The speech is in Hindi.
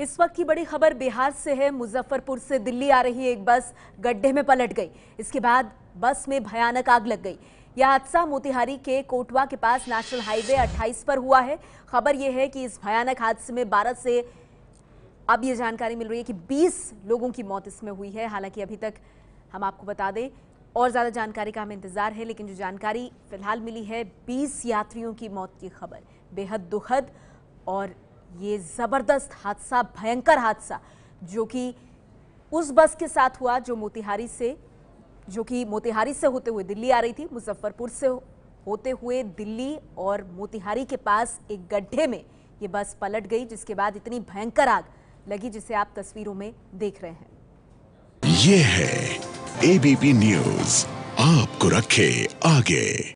इस वक्त की बड़ी खबर बिहार से है मुजफ्फरपुर से दिल्ली आ रही एक बस गड्ढे में पलट गई इसके बाद बस में भयानक आग लग गई यह हादसा मोतिहारी के कोटवा के पास नेशनल हाईवे 28 पर हुआ है खबर यह है कि इस भयानक हादसे में 12 से अब ये जानकारी मिल रही है कि 20 लोगों की मौत इसमें हुई है हालांकि अभी तक हम आपको बता दें और ज़्यादा जानकारी का हमें इंतज़ार है लेकिन जो जानकारी फिलहाल मिली है बीस यात्रियों की मौत की खबर बेहद दुखद और ये ज़बरदस्त हादसा भयंकर हादसा जो कि उस बस के साथ हुआ जो मोतिहारी से जो कि मोतिहारी से होते हुए दिल्ली आ रही थी मुजफ्फरपुर से होते हुए दिल्ली और मोतिहारी के पास एक गड्ढे में ये बस पलट गई जिसके बाद इतनी भयंकर आग लगी जिसे आप तस्वीरों में देख रहे हैं ये है एबीपी न्यूज आपको रखे आगे